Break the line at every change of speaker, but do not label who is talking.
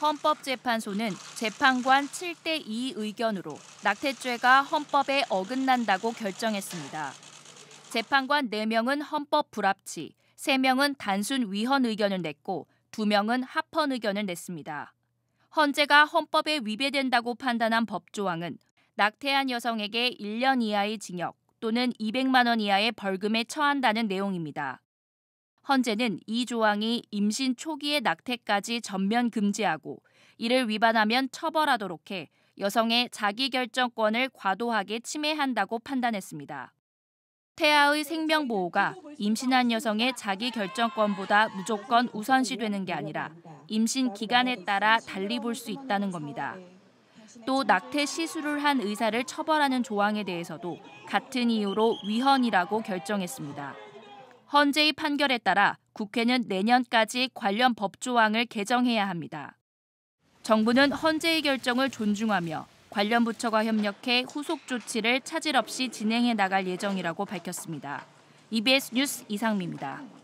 헌법재판소는 재판관 7대2 의견으로 낙태죄가 헌법에 어긋난다고 결정했습니다. 재판관 4명은 헌법 불합치, 3명은 단순 위헌 의견을 냈고 2명은 합헌 의견을 냈습니다. 헌재가 헌법에 위배된다고 판단한 법조항은 낙태한 여성에게 1년 이하의 징역 또는 200만 원 이하의 벌금에 처한다는 내용입니다. 헌재는 이 조항이 임신 초기의 낙태까지 전면 금지하고 이를 위반하면 처벌하도록 해 여성의 자기결정권을 과도하게 침해한다고 판단했습니다. 태아의 생명보호가 임신한 여성의 자기결정권보다 무조건 우선시되는 게 아니라 임신 기간에 따라 달리 볼 수 있다는 겁니다. 또 낙태 시술을 한 의사를 처벌하는 조항에 대해서도 같은 이유로 위헌이라고 결정했습니다. 헌재의 판결에 따라 국회는 내년까지 관련 법 조항을 개정해야 합니다. 정부는 헌재의 결정을 존중하며 관련 부처가 협력해 후속 조치를 차질 없이 진행해 나갈 예정이라고 밝혔습니다. EBS 뉴스 이상미입니다.